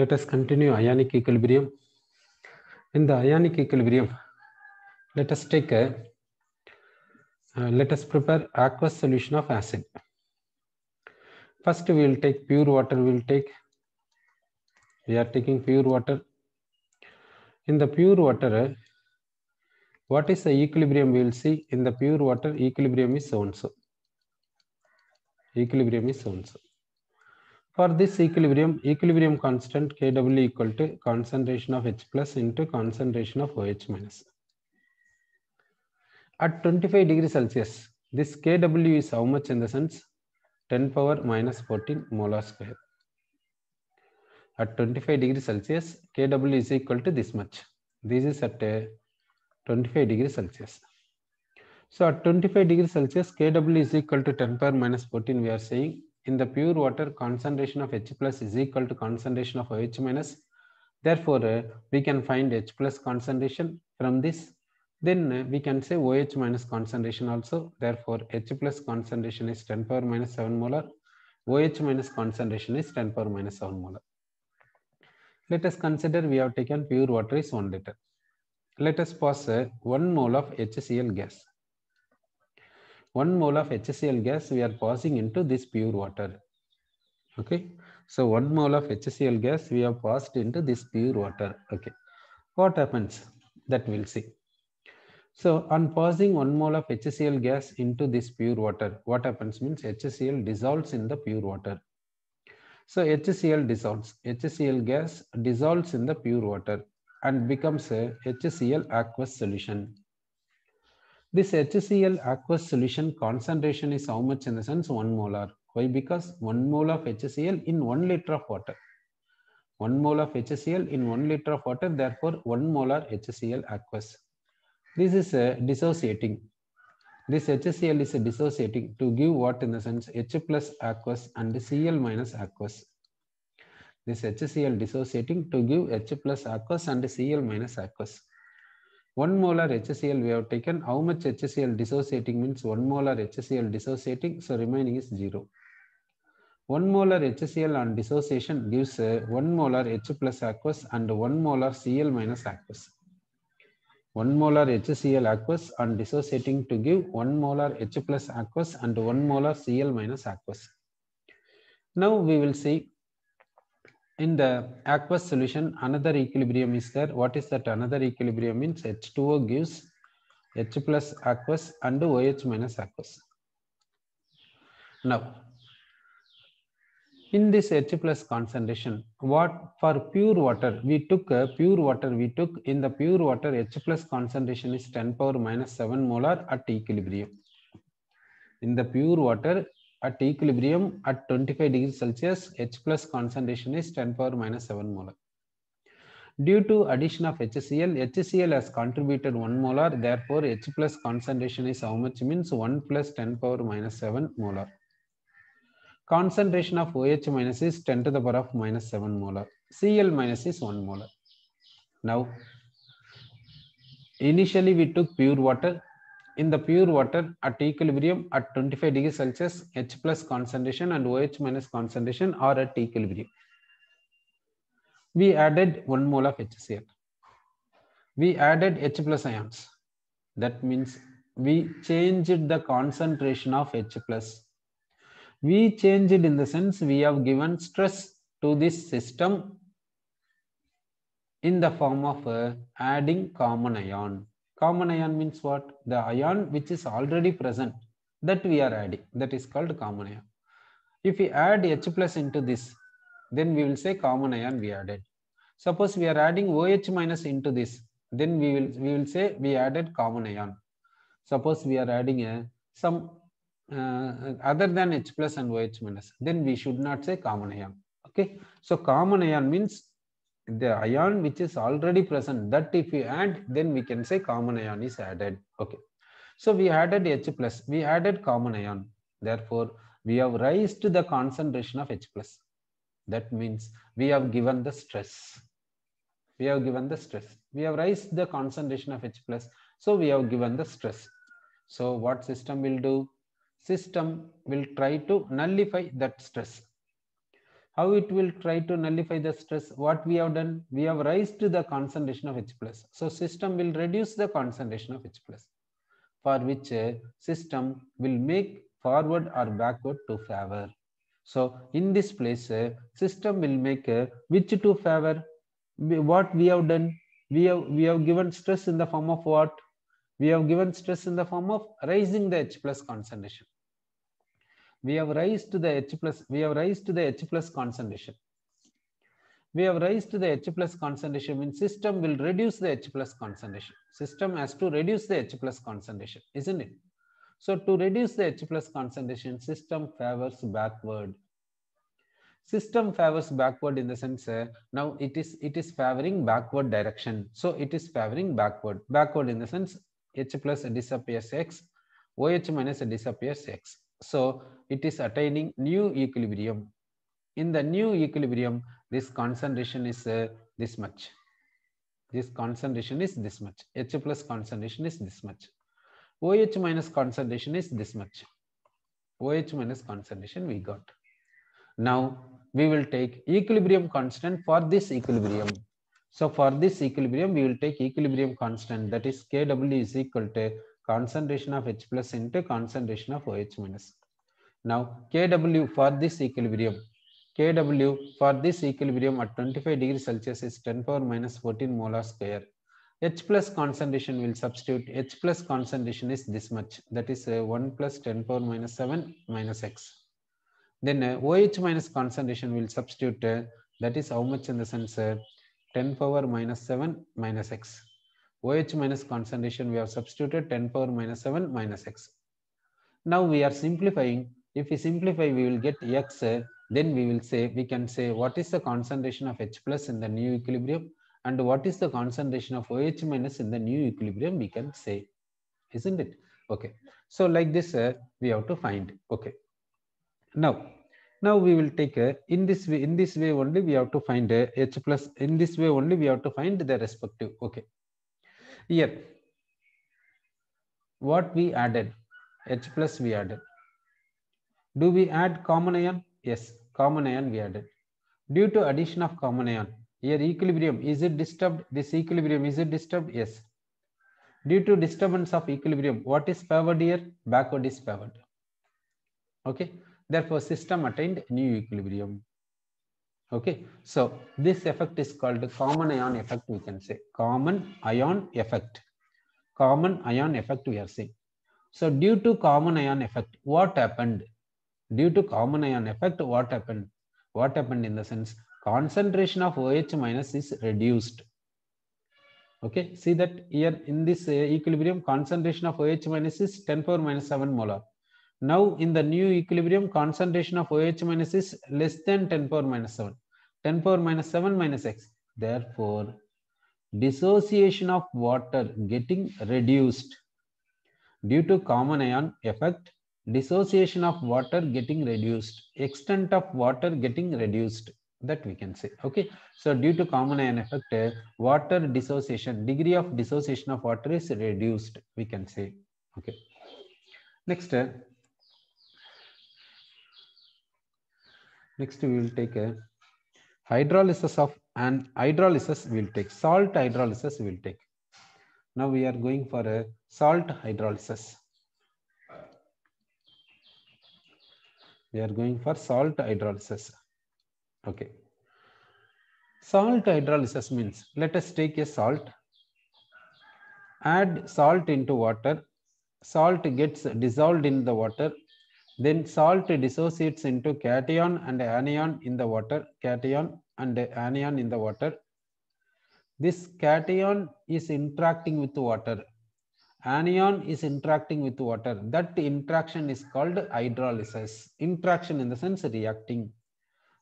Let us continue ionic equilibrium. In the ionic equilibrium, let us take a, uh, let us prepare aqueous solution of acid. First, we will take pure water, we will take, we are taking pure water. In the pure water, what is the equilibrium we will see? In the pure water, equilibrium is so-and-so. Equilibrium is so-and-so. For this equilibrium, equilibrium constant Kw equal to concentration of H plus into concentration of OH minus. At 25 degrees Celsius, this Kw is how much in the sense? 10 power minus 14 molar square. At 25 degrees Celsius, Kw is equal to this much. This is at uh, 25 degrees Celsius. So at 25 degrees Celsius, Kw is equal to 10 power minus 14, we are saying in the pure water concentration of H plus is equal to concentration of OH minus. Therefore, uh, we can find H plus concentration from this. Then uh, we can say OH minus concentration also. Therefore, H plus concentration is 10 power minus 7 molar. OH minus concentration is 10 power minus 7 molar. Let us consider we have taken pure water is 1 liter. Let us pass uh, 1 mole of HCl gas. 1 mole of HCl gas we are passing into this pure water. Okay. So 1 mole of HCl gas we have passed into this pure water. Okay. What happens? That we'll see. So on passing 1 mole of HCl gas into this pure water, what happens means HCl dissolves in the pure water. So HCl dissolves. HCl gas dissolves in the pure water and becomes a HCl aqueous solution. This HCl aqueous solution concentration is how much in the sense 1 molar. Why? Because 1 mole of HCl in 1 liter of water. 1 mole of HCl in 1 liter of water, therefore 1 molar HCl aqueous. This is a uh, dissociating. This HCl is a dissociating to give what in the sense H plus aqueous and Cl minus aqueous. This HCl dissociating to give H plus aqueous and Cl minus aqueous. 1 molar HCl we have taken. How much HCl dissociating means 1 molar HCl dissociating. So remaining is 0. 1 molar HCl on dissociation gives uh, 1 molar H plus aqueous and 1 molar Cl minus aqueous. 1 molar HCl aqueous on dissociating to give 1 molar H plus aqueous and 1 molar Cl minus aqueous. Now we will see in the aqueous solution, another equilibrium is there. What is that another equilibrium means? H2O gives H plus aqueous and OH minus aqueous. Now, in this H plus concentration, what for pure water, we took a pure water, we took in the pure water H plus concentration is 10 power minus 7 molar at equilibrium. In the pure water, at equilibrium at 25 degrees Celsius, H plus concentration is 10 power minus 7 molar. Due to addition of HCl, HCl has contributed 1 molar, therefore H plus concentration is how much means 1 plus 10 power minus 7 molar. Concentration of OH minus is 10 to the power of minus 7 molar. Cl minus is 1 molar. Now, initially we took pure water in the pure water at equilibrium at 25 degrees Celsius, H plus concentration and OH minus concentration are at equilibrium. We added 1 mole of HCl. We added H plus ions. That means we changed the concentration of H plus. We changed in the sense we have given stress to this system in the form of uh, adding common ion. Common ion means what? The ion which is already present that we are adding. That is called common ion. If we add H plus into this, then we will say common ion we added. Suppose we are adding OH minus into this, then we will we will say we added common ion. Suppose we are adding a some uh, other than H plus and OH minus, then we should not say common ion. Okay. So common ion means the ion which is already present that if you add then we can say common ion is added okay so we added h plus we added common ion therefore we have raised the concentration of h plus that means we have given the stress we have given the stress we have raised the concentration of h plus so we have given the stress so what system will do system will try to nullify that stress how it will try to nullify the stress what we have done we have raised the concentration of h plus so system will reduce the concentration of h plus for which uh, system will make forward or backward to favor so in this place uh, system will make uh, which to favor what we have done we have we have given stress in the form of what we have given stress in the form of raising the h plus concentration we have raised the H plus, we have raised the H plus concentration. We have raised the H plus concentration means system will reduce the H plus concentration. System has to reduce the H plus concentration, isn't it? So to reduce the H plus concentration, system favors backward. System favors backward in the sense uh, now it is it is favoring backward direction. So it is favoring backward. Backward in the sense H plus disappears X, OH minus disappears X. So it is attaining new equilibrium. In the new equilibrium, this concentration is uh, this much. This concentration is this much. H plus concentration is this much. OH minus concentration is this much. OH minus concentration we got. Now we will take equilibrium constant for this equilibrium. So for this equilibrium, we will take equilibrium constant that is Kw is equal to concentration of H plus into concentration of OH minus. Now KW for this equilibrium, KW for this equilibrium at 25 degrees Celsius is 10 power minus 14 molar square. H plus concentration will substitute H plus concentration is this much that is uh, 1 plus 10 power minus 7 minus X. Then OH minus concentration will substitute uh, that is how much in the sense 10 power minus 7 minus X. OH minus concentration, we have substituted 10 power minus 7 minus x. Now we are simplifying. If we simplify, we will get x. Then we will say, we can say what is the concentration of H plus in the new equilibrium and what is the concentration of OH minus in the new equilibrium, we can say, isn't it? Okay. So like this, uh, we have to find. Okay. Now, now we will take a, uh, in this way in this way only we have to find a uh, h plus in this way only we have to find the respective okay here What we added? H plus we added. Do we add common ion? Yes, common ion we added. Due to addition of common ion, here equilibrium, is it disturbed? This equilibrium, is it disturbed? Yes. Due to disturbance of equilibrium, what is favored here? Backward is favored. Okay. Therefore, system attained new equilibrium okay so this effect is called the common ion effect we can say common ion effect common ion effect we are saying so due to common ion effect what happened due to common ion effect what happened what happened in the sense concentration of OH minus is reduced okay see that here in this uh, equilibrium concentration of OH minus is 10 power minus 7 molar now in the new equilibrium, concentration of OH minus is less than 10 power minus 7. 10 power minus 7 minus x. Therefore, dissociation of water getting reduced due to common ion effect, dissociation of water getting reduced, extent of water getting reduced that we can say okay so due to common ion effect uh, water dissociation degree of dissociation of water is reduced we can say okay next uh, Next, we will take a hydrolysis of and hydrolysis we will take. Salt hydrolysis we will take. Now we are going for a salt hydrolysis. We are going for salt hydrolysis. Okay. Salt hydrolysis means let us take a salt, add salt into water. Salt gets dissolved in the water then salt dissociates into cation and anion in the water, cation and anion in the water. This cation is interacting with water. Anion is interacting with water. That interaction is called hydrolysis. Interaction in the sense reacting.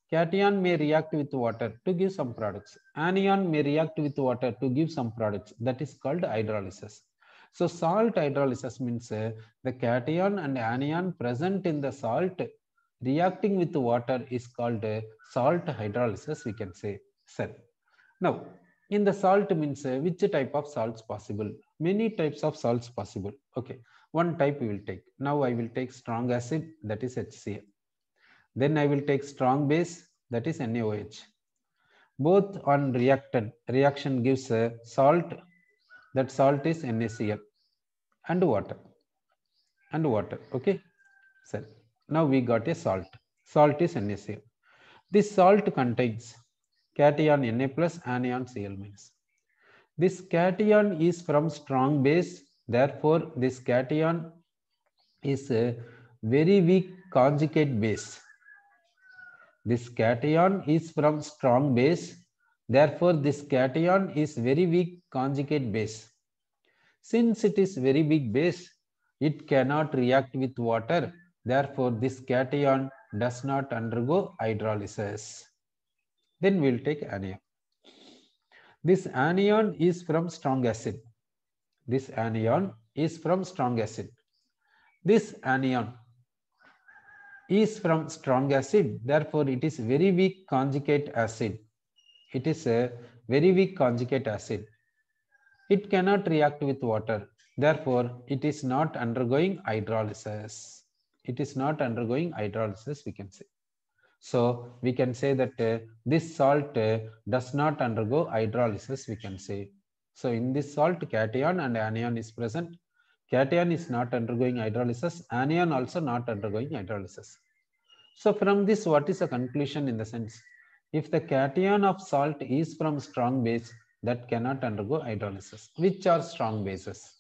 Cation may react with water to give some products. Anion may react with water to give some products. That is called hydrolysis. So salt hydrolysis means uh, the cation and anion present in the salt reacting with water is called uh, salt hydrolysis, we can say. Sir. Now, in the salt means uh, which type of salts possible? Many types of salts possible. Okay, one type we will take. Now I will take strong acid, that is HCl. Then I will take strong base, that is NaOH. Both on reactant, reaction gives a salt that salt is NaCl and water and water okay so now we got a salt salt is NaCl this salt contains cation Na plus anion Cl minus this cation is from strong base therefore this cation is a very weak conjugate base this cation is from strong base therefore this cation is very weak conjugate base. Since it is very big base, it cannot react with water. Therefore, this cation does not undergo hydrolysis. Then we'll take anion. This anion is from strong acid. This anion is from strong acid. This anion is from strong acid. Therefore, it is very weak conjugate acid. It is a very weak conjugate acid. It cannot react with water. Therefore, it is not undergoing hydrolysis. It is not undergoing hydrolysis, we can say. So we can say that uh, this salt uh, does not undergo hydrolysis, we can say. So in this salt, cation and anion is present. Cation is not undergoing hydrolysis, anion also not undergoing hydrolysis. So from this, what is the conclusion in the sense? If the cation of salt is from strong base, that cannot undergo hydrolysis. Which are strong bases?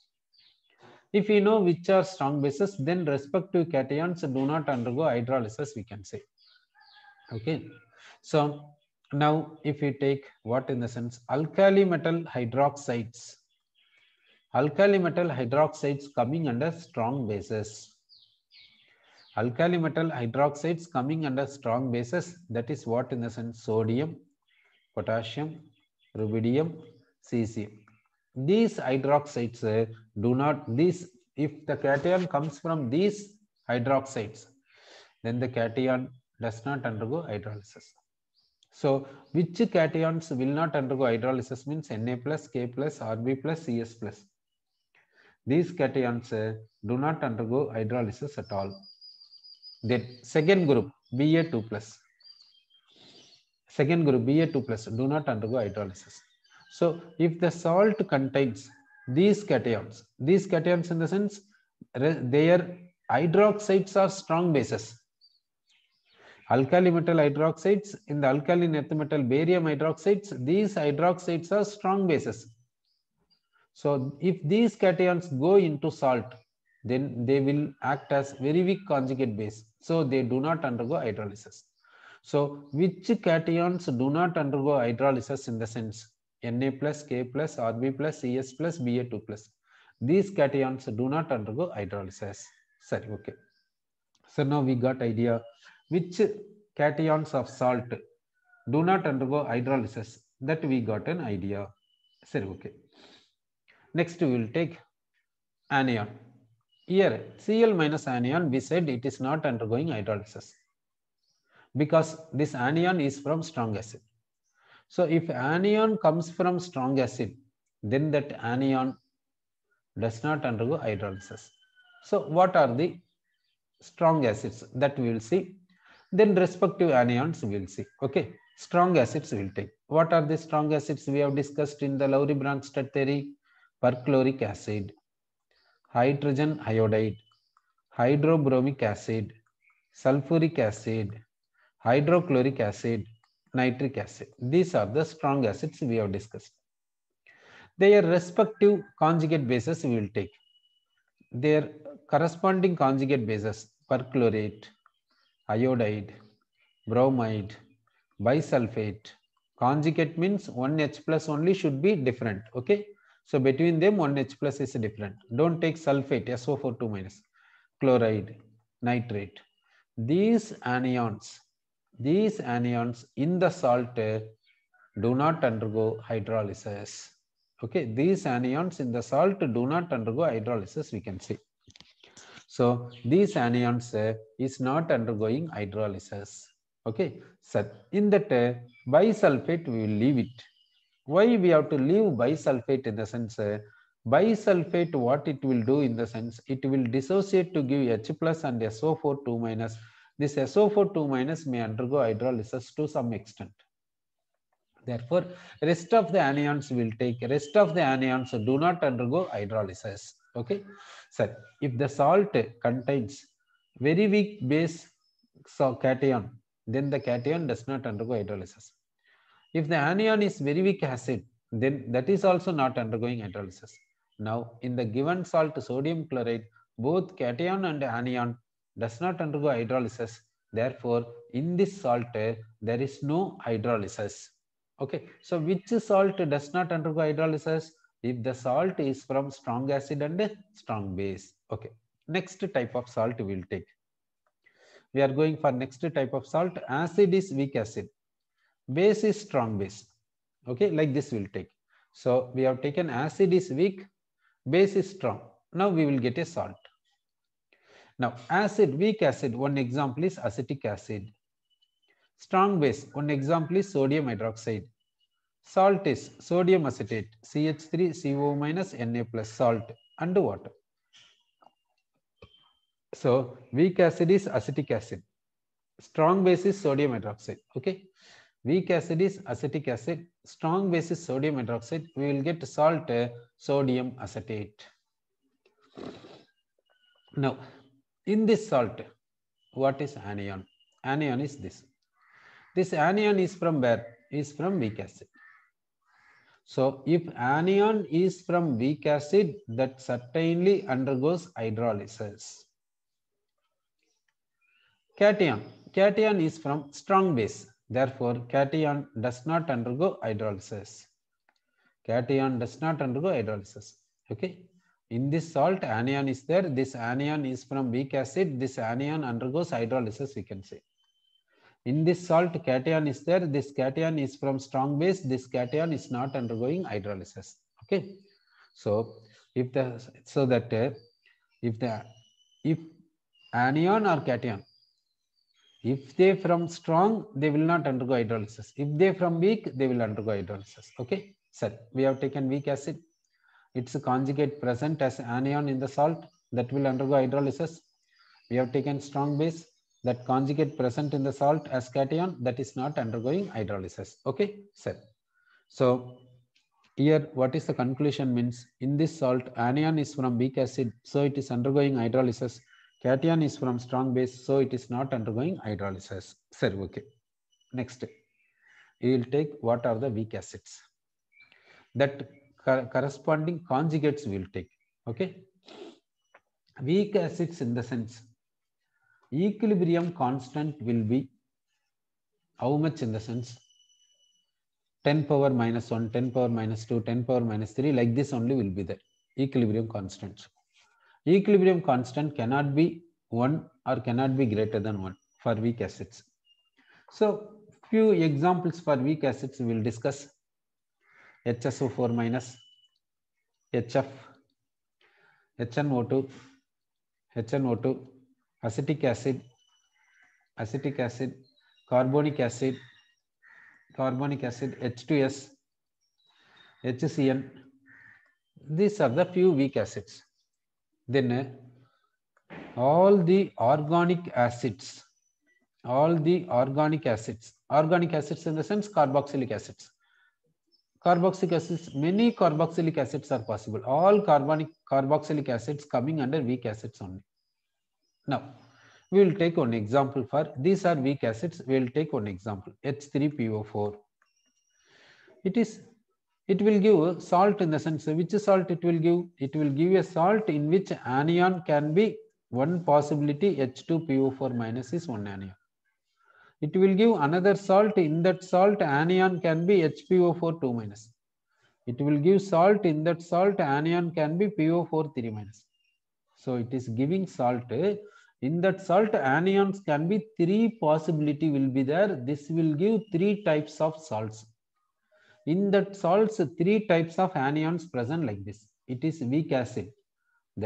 If we know which are strong bases, then respective cations do not undergo hydrolysis, we can say. Okay. So now if we take what in the sense alkali metal hydroxides, alkali metal hydroxides coming under strong bases. Alkali metal hydroxides coming under strong bases, that is what in the sense sodium, potassium, rubidium, cesium. These hydroxides eh, do not, these, if the cation comes from these hydroxides, then the cation does not undergo hydrolysis. So which cations will not undergo hydrolysis means Na plus, K plus, Rb plus, Cs plus. These cations eh, do not undergo hydrolysis at all. The second group, Ba2 plus. Second group BA2 plus do not undergo hydrolysis. So if the salt contains these cations, these cations in the sense their hydroxides are strong bases. Alkali metal hydroxides, in the alkali earth metal barium hydroxides, these hydroxides are strong bases. So if these cations go into salt, then they will act as very weak conjugate base. So they do not undergo hydrolysis. So which cations do not undergo hydrolysis in the sense Na plus, K plus, Rb plus, plus, Ba2 plus. These cations do not undergo hydrolysis. Sorry, okay. So now we got idea which cations of salt do not undergo hydrolysis. That we got an idea. Sorry, okay. Next we will take anion. Here Cl minus anion we said it is not undergoing hydrolysis because this anion is from strong acid. So if anion comes from strong acid, then that anion does not undergo hydrolysis. So what are the strong acids that we will see? Then respective anions we will see. Okay, strong acids we will take. What are the strong acids we have discussed in the Lowry-Branstad theory? Perchloric acid, hydrogen iodide, hydrobromic acid, sulfuric acid, hydrochloric acid, nitric acid. These are the strong acids we have discussed. Their respective conjugate bases we will take. Their corresponding conjugate bases, perchlorate, iodide, bromide, bisulfate, conjugate means 1H plus only should be different. Okay. So between them 1H plus is different. Don't take sulfate SO42 minus, chloride, nitrate. These anions these anions in the salt do not undergo hydrolysis. Okay, these anions in the salt do not undergo hydrolysis, we can see. So, these anions uh, is not undergoing hydrolysis. Okay, so in that uh, bisulfate we will leave it. Why we have to leave bisulfate in the sense uh, bisulfate what it will do in the sense it will dissociate to give H plus and SO4 2 minus this so two minus may undergo hydrolysis to some extent. Therefore, rest of the anions will take, rest of the anions do not undergo hydrolysis. Okay. Sir, if the salt contains very weak base so cation, then the cation does not undergo hydrolysis. If the anion is very weak acid, then that is also not undergoing hydrolysis. Now, in the given salt sodium chloride, both cation and anion does not undergo hydrolysis. Therefore, in this salt, there is no hydrolysis. Okay, so which salt does not undergo hydrolysis? If the salt is from strong acid and strong base. Okay, next type of salt we will take. We are going for next type of salt. Acid is weak acid. Base is strong base. Okay, like this we will take. So we have taken acid is weak, base is strong. Now we will get a salt. Now, acid, weak acid, one example is acetic acid. Strong base, one example is sodium hydroxide. Salt is sodium acetate, CH3CO minus Na plus salt and water. So, weak acid is acetic acid. Strong base is sodium hydroxide. Okay. Weak acid is acetic acid. Strong base is sodium hydroxide. We will get salt, sodium acetate. Now, in this salt, what is anion? Anion is this. This anion is from where? Is from weak acid. So if anion is from weak acid, that certainly undergoes hydrolysis. Cation. Cation is from strong base. Therefore, cation does not undergo hydrolysis. Cation does not undergo hydrolysis. Okay in this salt anion is there this anion is from weak acid this anion undergoes hydrolysis we can say in this salt cation is there this cation is from strong base this cation is not undergoing hydrolysis okay so if the so that uh, if the if anion or cation if they from strong they will not undergo hydrolysis if they from weak they will undergo hydrolysis okay sir we have taken weak acid its conjugate present as anion in the salt that will undergo hydrolysis. We have taken strong base that conjugate present in the salt as cation that is not undergoing hydrolysis. Okay, sir. So here what is the conclusion means in this salt anion is from weak acid so it is undergoing hydrolysis. Cation is from strong base so it is not undergoing hydrolysis. Sir, okay. Next, you will take what are the weak acids. That corresponding conjugates we will take. Okay. Weak acids in the sense equilibrium constant will be how much in the sense 10 power minus 1, 10 power minus 2, 10 power minus 3 like this only will be there equilibrium constant. Equilibrium constant cannot be 1 or cannot be greater than 1 for weak acids. So few examples for weak acids we will discuss HSO4 minus, HF, HNO2, HNO2, acetic acid, acetic acid, carbonic acid, carbonic acid, H2S, HCN. These are the few weak acids. Then all the organic acids, all the organic acids, organic acids in the sense carboxylic acids carboxylic acids, many carboxylic acids are possible. All carbonic carboxylic acids coming under weak acids only. Now, we will take one example for these are weak acids. We will take one example H3PO4. It is it will give salt in the sense which salt it will give it will give a salt in which anion can be one possibility H2PO4 minus is one anion it will give another salt. In that salt, anion can be HPO4 2 minus. It will give salt. In that salt, anion can be PO4 3 minus. So it is giving salt. In that salt, anions can be three possibility will be there. This will give three types of salts. In that salts, three types of anions present like this. It is weak acid.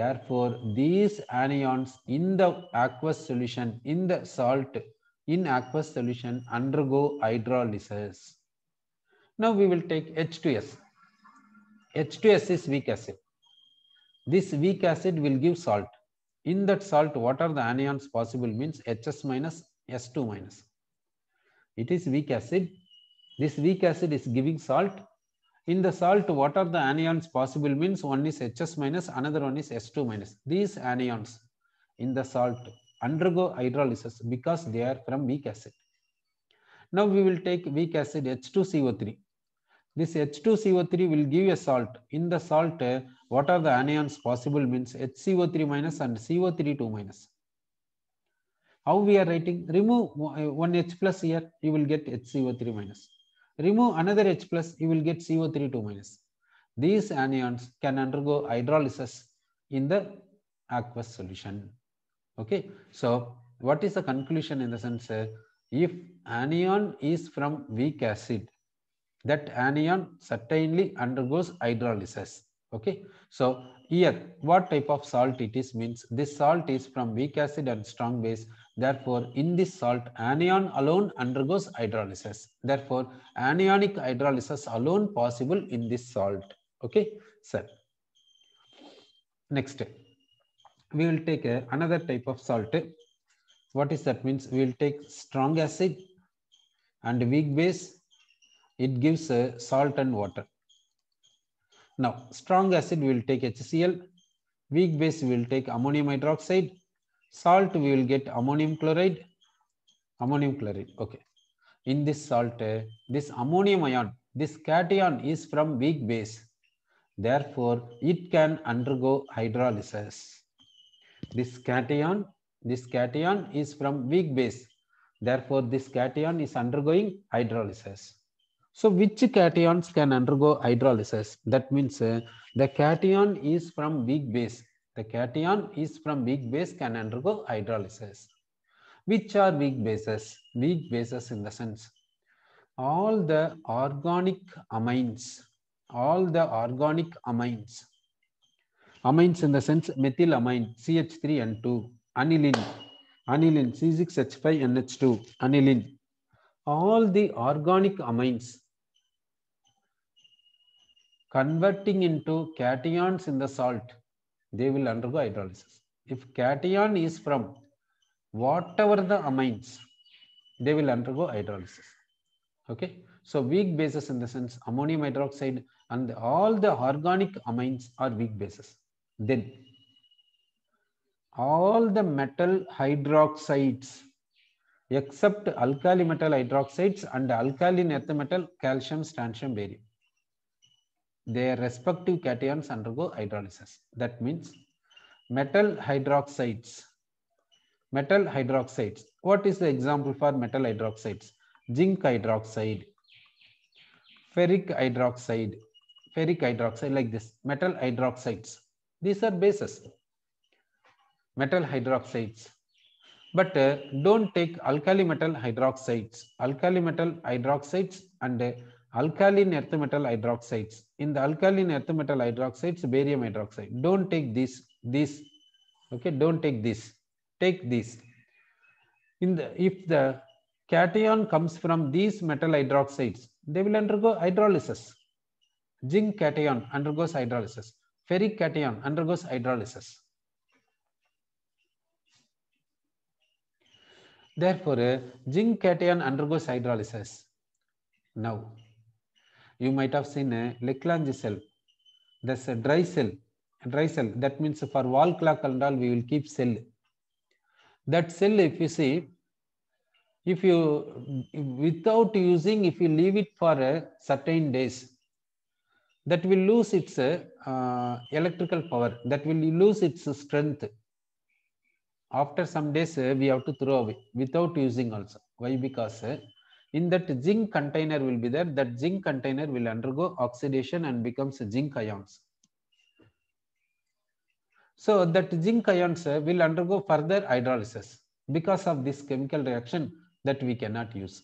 Therefore, these anions in the aqueous solution, in the salt in aqueous solution undergo hydrolysis. Now we will take H2S. H2S is weak acid. This weak acid will give salt. In that salt, what are the anions possible means HS minus S2 minus. It is weak acid. This weak acid is giving salt. In the salt, what are the anions possible means one is HS minus, another one is S2 minus. These anions in the salt undergo hydrolysis because they are from weak acid. Now we will take weak acid H2CO3. This H2CO3 will give a salt. In the salt, what are the anions possible means HCO3 minus and co 3 minus. How we are writing? Remove one H plus here, you will get HCO3 minus. Remove another H plus, you will get co 3 minus. These anions can undergo hydrolysis in the aqueous solution. Okay, so what is the conclusion in the sense uh, if anion is from weak acid, that anion certainly undergoes hydrolysis. Okay, so here what type of salt it is means this salt is from weak acid and strong base. Therefore, in this salt, anion alone undergoes hydrolysis. Therefore, anionic hydrolysis alone possible in this salt. Okay, sir. Next we will take a, another type of salt. What is that means? We will take strong acid and weak base. It gives a uh, salt and water. Now, strong acid we will take HCl. Weak base we will take ammonium hydroxide. Salt we will get ammonium chloride. Ammonium chloride, okay. In this salt, uh, this ammonium ion, this cation is from weak base. Therefore, it can undergo hydrolysis this cation, this cation is from weak base. Therefore, this cation is undergoing hydrolysis. So which cations can undergo hydrolysis? That means uh, the cation is from weak base. The cation is from weak base can undergo hydrolysis. Which are weak bases? Weak bases in the sense. All the organic amines, all the organic amines amines in the sense methyl amine CH3 and 2, aniline, aniline C6H5 and H2, aniline. All the organic amines converting into cations in the salt, they will undergo hydrolysis. If cation is from whatever the amines, they will undergo hydrolysis. Okay. So weak bases in the sense ammonium hydroxide and all the organic amines are weak bases. Then all the metal hydroxides except alkali metal hydroxides and alkaline earth metal calcium strontium barium their respective cations undergo hydrolysis that means metal hydroxides metal hydroxides what is the example for metal hydroxides zinc hydroxide ferric hydroxide ferric hydroxide like this metal hydroxides these are bases, metal hydroxides. But uh, don't take alkali metal hydroxides, alkali metal hydroxides and uh, alkaline earth metal hydroxides. In the alkaline earth metal hydroxides, barium hydroxide. Don't take this, this. Okay, don't take this. Take this. In the if the cation comes from these metal hydroxides, they will undergo hydrolysis. Zinc cation undergoes hydrolysis ferric cation undergoes hydrolysis. Therefore, zinc cation undergoes hydrolysis. Now, you might have seen a uh, Leclanche cell. That's a dry cell. A dry cell. That means for wall clock and all, we will keep cell. That cell, if you see, if you without using, if you leave it for a uh, certain days, that will lose its uh, uh, electrical power that will lose its strength after some days uh, we have to throw away without using also why because uh, in that zinc container will be there that zinc container will undergo oxidation and becomes zinc ions so that zinc ions uh, will undergo further hydrolysis because of this chemical reaction that we cannot use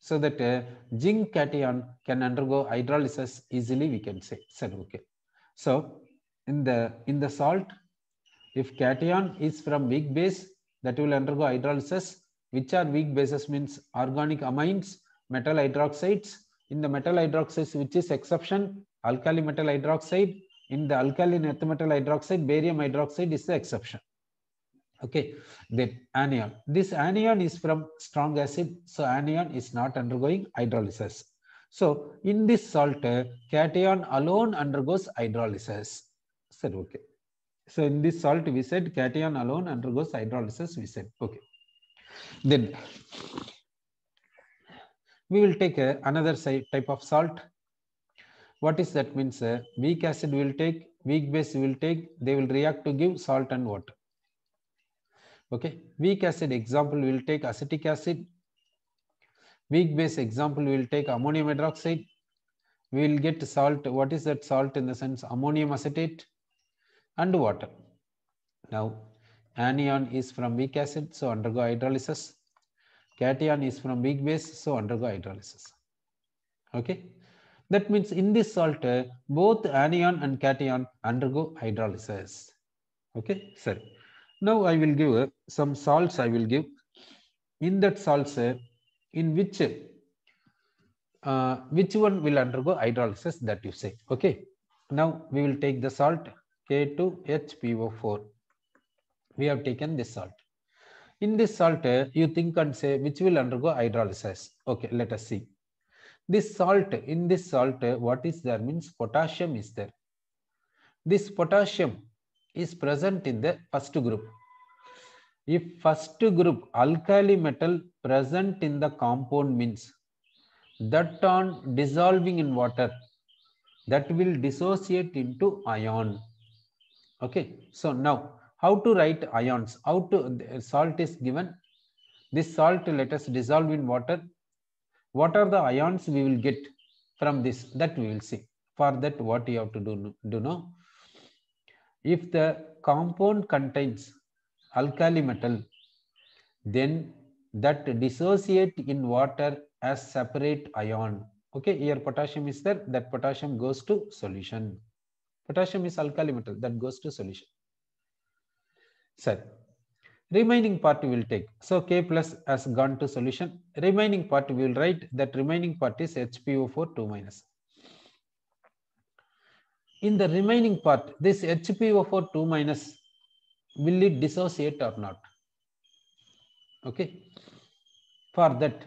so that uh, zinc cation can undergo hydrolysis easily we can say said okay so in the, in the salt, if cation is from weak base, that will undergo hydrolysis. Which are weak bases means organic amines, metal hydroxides. In the metal hydroxides, which is exception, alkali metal hydroxide. In the alkaline metal hydroxide, barium hydroxide is the exception. Okay, the anion. This anion is from strong acid, so anion is not undergoing hydrolysis. So in this salt, cation alone undergoes hydrolysis. I said okay. So in this salt, we said cation alone undergoes hydrolysis. We said okay. Then we will take uh, another type of salt. What is that means? Uh, weak acid will take, weak base will take, they will react to give salt and water. Okay, weak acid example will take acetic acid, weak base example, we will take ammonium hydroxide. We will get salt. What is that salt in the sense? Ammonium acetate and water. Now, anion is from weak acid, so undergo hydrolysis. Cation is from weak base, so undergo hydrolysis. Okay. That means in this salt, uh, both anion and cation undergo hydrolysis. Okay, sorry. Now I will give uh, some salts I will give. In that salts, uh, in which uh, which one will undergo hydrolysis that you say. Okay. Now we will take the salt K2HPO4. We have taken this salt. In this salt, you think and say which will undergo hydrolysis. Okay, let us see. This salt, in this salt, what is there means potassium is there. This potassium is present in the first group if first group alkali metal present in the compound means that on dissolving in water that will dissociate into ion okay so now how to write ions how to salt is given this salt let us dissolve in water what are the ions we will get from this that we will see for that what you have to do do know if the compound contains alkali metal then that dissociate in water as separate ion okay here potassium is there that potassium goes to solution potassium is alkali metal that goes to solution sir remaining part we will take so k plus has gone to solution remaining part we will write that remaining part is hpo4 2 minus in the remaining part this hpo4 2 minus will it dissociate or not okay for that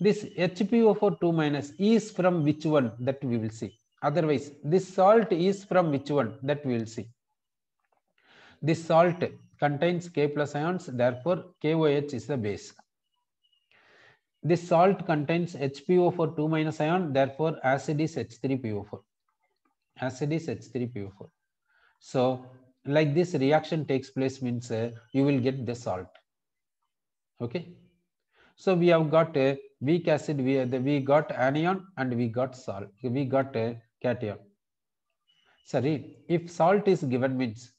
this hpo four two minus is from which one that we will see otherwise this salt is from which one that we will see this salt contains k plus ions therefore koh is the base this salt contains hpo four two minus ion therefore acid is h3po4 acid is h3po4 so like this reaction takes place means uh, you will get the salt. Okay. So we have got a uh, weak acid, we, we got anion and we got salt, we got a uh, cation. Sorry, if salt is given means,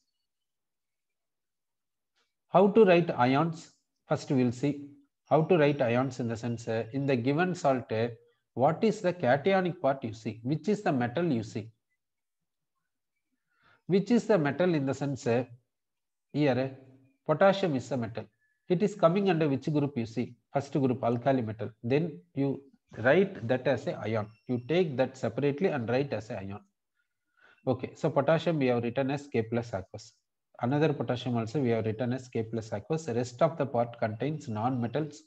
how to write ions? First we will see how to write ions in the sense uh, in the given salt, uh, what is the cationic part you see, which is the metal you see which is the metal in the sense here potassium is a metal. It is coming under which group you see? First group alkali metal. Then you write that as a ion. You take that separately and write as a ion. Okay, so potassium we have written as K plus aqueous. Another potassium also we have written as K plus aqueous. The rest of the part contains non-metals,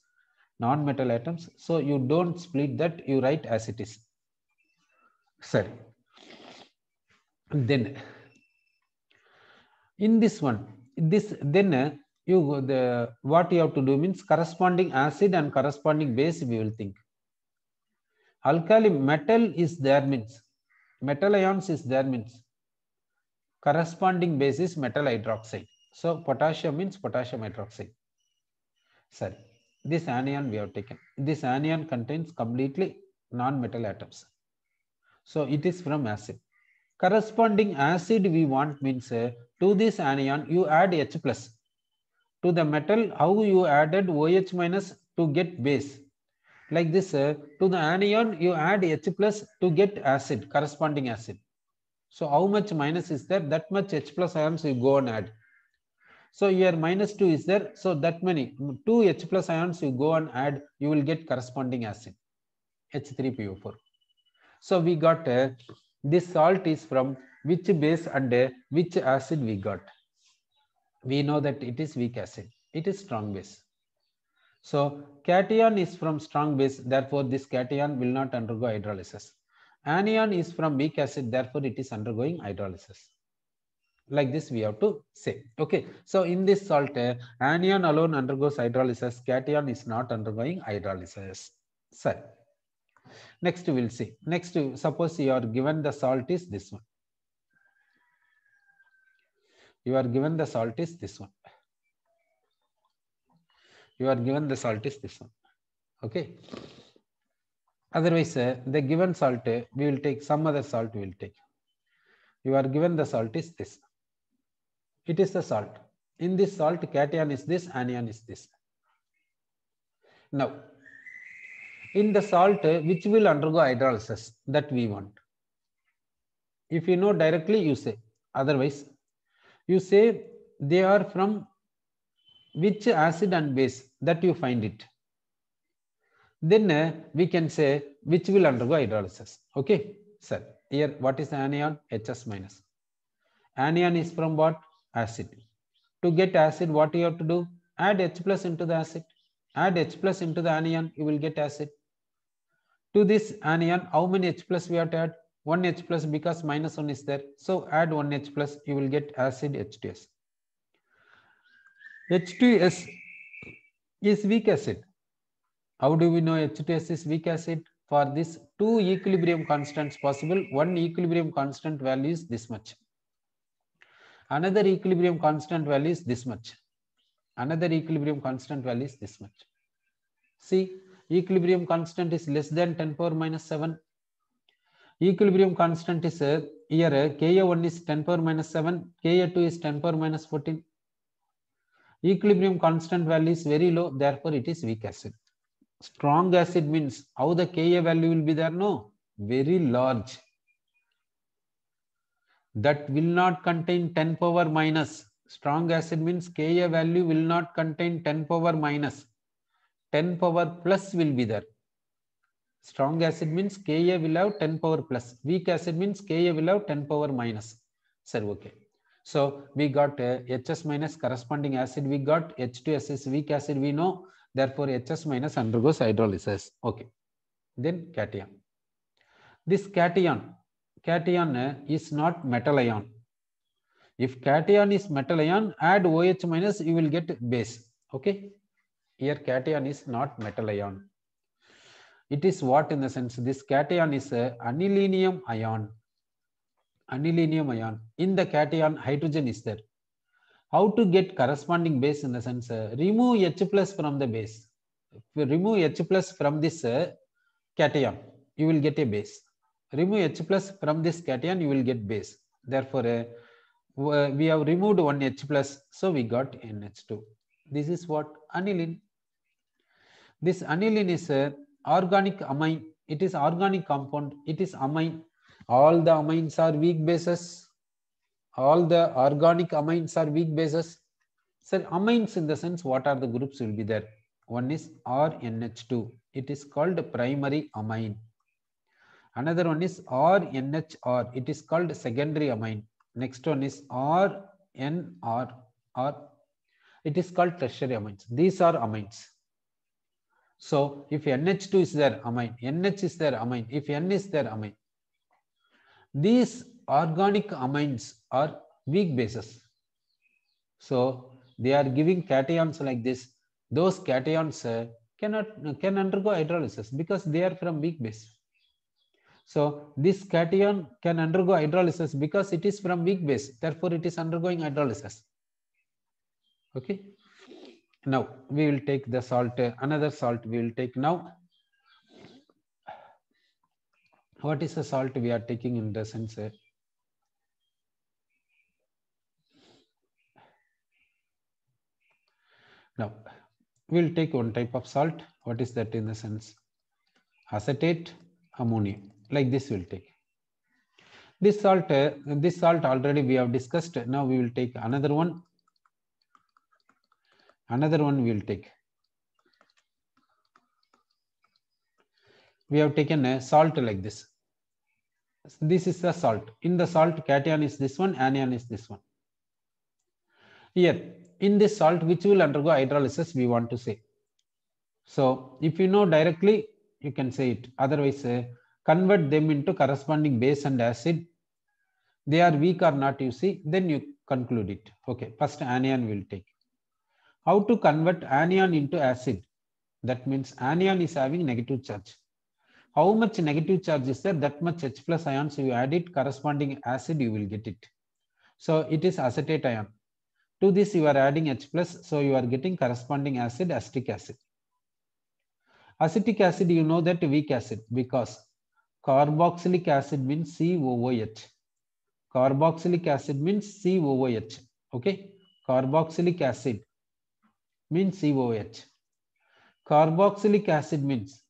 non-metal atoms. So you don't split that, you write as it is. Sorry. then in this one this then uh, you go the what you have to do means corresponding acid and corresponding base we will think alkali metal is there means metal ions is there means corresponding base is metal hydroxide so potassium means potassium hydroxide sorry this anion we have taken this anion contains completely non metal atoms so it is from acid Corresponding acid we want means uh, to this anion you add H plus. To the metal how you added OH minus to get base. Like this uh, to the anion you add H plus to get acid corresponding acid. So how much minus is there that much H plus ions you go and add. So here minus 2 is there. So that many 2 H plus ions you go and add, you will get corresponding acid H3PO4. So we got a uh, this salt is from which base and uh, which acid we got. We know that it is weak acid. It is strong base. So cation is from strong base. Therefore, this cation will not undergo hydrolysis. Anion is from weak acid. Therefore, it is undergoing hydrolysis. Like this, we have to say. Okay. So in this salt, uh, anion alone undergoes hydrolysis. Cation is not undergoing hydrolysis. So, Next we'll see. Next, suppose you are given the salt is this one. You are given the salt is this one. You are given the salt is this one. Okay. Otherwise, uh, the given salt, uh, we will take some other salt we will take. You are given the salt is this. It is the salt. In this salt, cation is this, anion is this. Now, in the salt which will undergo hydrolysis that we want. If you know directly, you say. Otherwise, you say they are from which acid and base that you find it. Then uh, we can say which will undergo hydrolysis. Okay, sir. Here, what is anion? HS minus. Anion is from what? Acid. To get acid, what you have to do? Add H plus into the acid. Add H plus into the anion, you will get acid. To this anion, how many H plus we have to add? 1 H plus because minus 1 is there. So add 1 H plus, you will get acid H2S. H2S is weak acid. How do we know H2S is weak acid? For this two equilibrium constants possible, one equilibrium constant value is this much. Another equilibrium constant value is this much. Another equilibrium constant value is this much. See, equilibrium constant is less than 10 power minus 7 equilibrium constant is uh, here uh, ka1 is 10 power minus 7 ka2 is 10 power minus 14 equilibrium constant value is very low therefore it is weak acid strong acid means how the ka value will be there no very large that will not contain 10 power minus strong acid means ka value will not contain 10 power minus 10 power plus will be there. Strong acid means Ka will have 10 power plus. Weak acid means Ka will have 10 power minus. Sir, okay. So we got uh, HS minus corresponding acid. We got H2S is weak acid. We know therefore HS minus undergoes hydrolysis. Okay. Then cation. This cation, cation uh, is not metal ion. If cation is metal ion, add OH minus, you will get base. Okay. Here cation is not metal ion. It is what in the sense this cation is a anilinium ion. Anilinium ion. In the cation, hydrogen is there. How to get corresponding base in the sense uh, remove H plus from the base. If remove H plus from this uh, cation, you will get a base. Remove H plus from this cation, you will get base. Therefore, uh, uh we have removed one H plus, so we got NH2. This is what aniline. This aniline is a organic amine. It is organic compound. It is amine. All the amines are weak bases. All the organic amines are weak bases. So amines in the sense, what are the groups will be there? One is RNH2. It is called primary amine. Another one is RNHR. It is called secondary amine. Next one is RNR. Or it is called tertiary amines. These are amines. So if NH2 is there, amine. NH is there, amine. If N is there, amine. These organic amines are weak bases. So they are giving cations like this. Those cations uh, cannot can undergo hydrolysis because they are from weak base. So this cation can undergo hydrolysis because it is from weak base. Therefore, it is undergoing hydrolysis. Okay now we will take the salt another salt we will take now what is the salt we are taking in the sense now we'll take one type of salt what is that in the sense acetate ammonia like this we'll take this salt this salt already we have discussed now we will take another one Another one we'll take. We have taken a salt like this. This is the salt. In the salt, cation is this one, anion is this one. Here, in this salt, which will undergo hydrolysis, we want to say. So, if you know directly, you can say it. Otherwise, uh, convert them into corresponding base and acid. They are weak or not, you see, then you conclude it. Okay, first anion will take how to convert anion into acid. That means anion is having negative charge. How much negative charge is there? That much H plus ion. So you add it, corresponding acid you will get it. So it is acetate ion. To this you are adding H plus, so you are getting corresponding acid, acetic acid. Acetic acid, you know that weak acid because carboxylic acid means COOH. Carboxylic acid means COOH. Okay, carboxylic acid means COH. Carboxylic acid means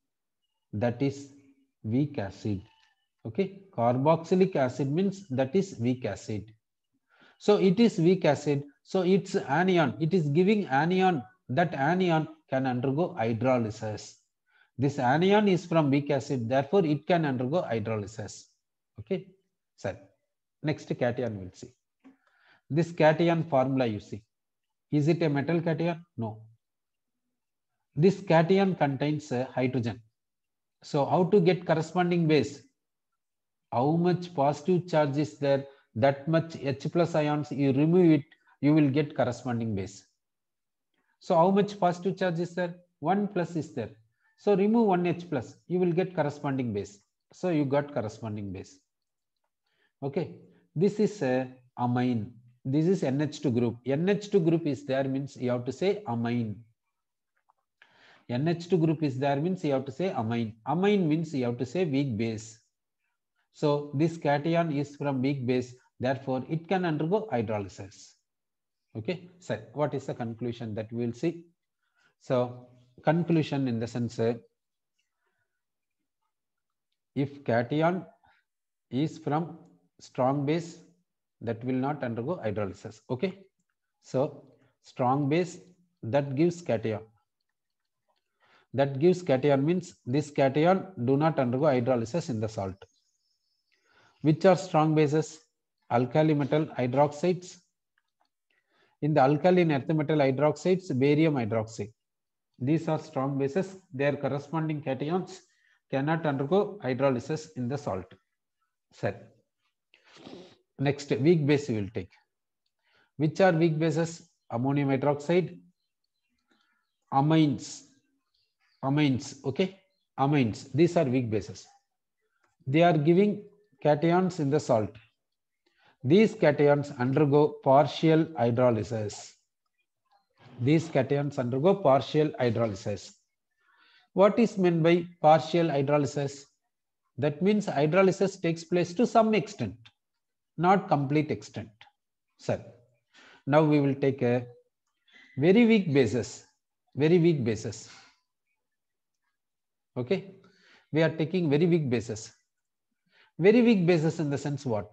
that is weak acid. Okay, carboxylic acid means that is weak acid. So it is weak acid. So it's anion. It is giving anion. That anion can undergo hydrolysis. This anion is from weak acid. Therefore, it can undergo hydrolysis. Okay, sir. Next cation we'll see. This cation formula you see. Is it a metal cation? No. This cation contains uh, hydrogen. So how to get corresponding base? How much positive charge is there? That much H plus ions, you remove it, you will get corresponding base. So how much positive charge is there? 1 plus is there. So remove 1H plus, you will get corresponding base. So you got corresponding base. Okay, this is a uh, amine this is NH2 group. NH2 group is there means you have to say amine. NH2 group is there means you have to say amine. Amine means you have to say weak base. So this cation is from weak base. Therefore, it can undergo hydrolysis. Okay. So what is the conclusion that we will see? So conclusion in the sense uh, if cation is from strong base that will not undergo hydrolysis. Okay. So strong base that gives cation. That gives cation means this cation do not undergo hydrolysis in the salt. Which are strong bases? Alkali metal hydroxides. In the alkaline earth metal hydroxides, barium hydroxide. These are strong bases. Their corresponding cations cannot undergo hydrolysis in the salt. Sir. Next, weak base we will take. Which are weak bases? Ammonium hydroxide, amines, amines, okay? Amines, these are weak bases. They are giving cations in the salt. These cations undergo partial hydrolysis. These cations undergo partial hydrolysis. What is meant by partial hydrolysis? That means hydrolysis takes place to some extent not complete extent. Sir, now we will take a very weak basis, very weak basis. Okay, we are taking very weak basis. Very weak basis in the sense what?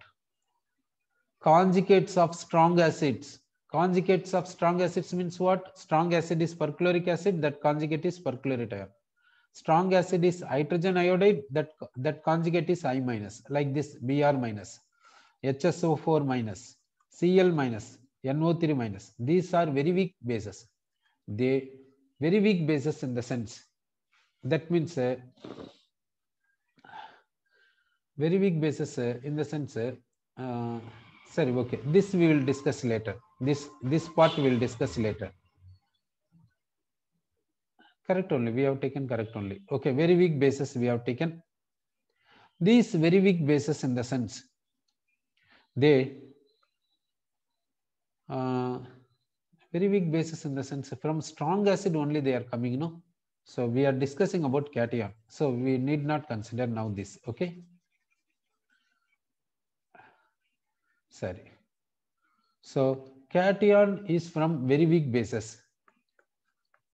Conjugates of strong acids. Conjugates of strong acids means what? Strong acid is perchloric acid, that conjugate is perchlorate strong acid is hydrogen iodide that that conjugate is i minus like this br minus HSO4 minus, Cl minus, NO3 minus. These are very weak bases. They very weak bases in the sense that means uh, very weak bases uh, in the sense uh, uh, sorry okay this we will discuss later this this part we will discuss later correct only we have taken correct only okay very weak bases we have taken these very weak bases in the sense they uh, very weak bases in the sense from strong acid only they are coming you know. so we are discussing about cation so we need not consider now this okay sorry so cation is from very weak bases